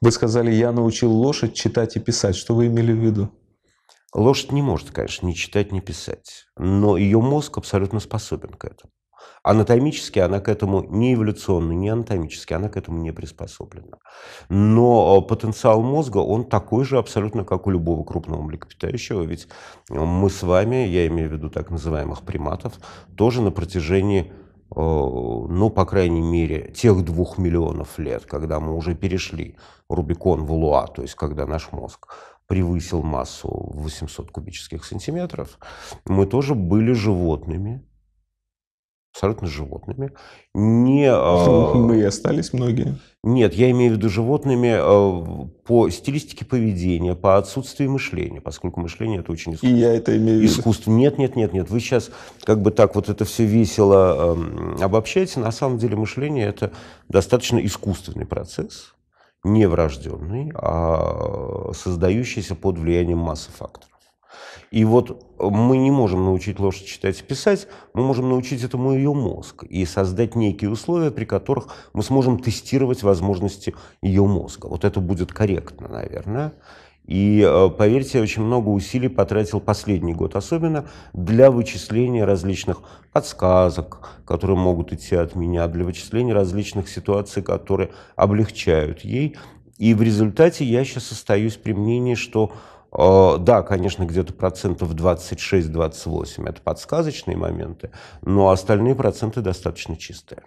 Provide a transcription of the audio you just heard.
Вы сказали, я научил лошадь читать и писать. Что вы имели в виду? Лошадь не может, конечно, ни читать, ни писать. Но ее мозг абсолютно способен к этому. Анатомически она к этому не эволюционно, не анатомически, она к этому не приспособлена. Но э, потенциал мозга, он такой же абсолютно, как у любого крупного млекопитающего, ведь э, мы с вами, я имею в виду так называемых приматов, тоже на протяжении Э, ну, по крайней мере, тех двух миллионов лет, когда мы уже перешли Рубикон в Луа, то есть когда наш мозг превысил массу 800 кубических сантиметров, мы тоже были животными, абсолютно животными. Не, а, Мы и остались многие. Нет, я имею в виду животными а, по стилистике поведения, по отсутствию мышления, поскольку мышление это очень искусство. И я это имею в виду. Искусство. Нет, нет, нет, нет. Вы сейчас как бы так вот это все весело эм, обобщаете. На самом деле мышление это достаточно искусственный процесс, не врожденный, а создающийся под влиянием массы факторов. И вот э, мы не можем научить лошадь читать и писать, мы можем научить этому ее мозг и создать некие условия, при которых мы сможем тестировать возможности ее мозга. Вот это будет корректно, наверное. И, э, поверьте, я очень много усилий потратил последний год особенно для вычисления различных подсказок, которые могут идти от меня, для вычисления различных ситуаций, которые облегчают ей. И в результате я сейчас остаюсь при мнении, что Э, да, конечно, где-то процентов 26-28 это подсказочные моменты, но остальные проценты достаточно чистые.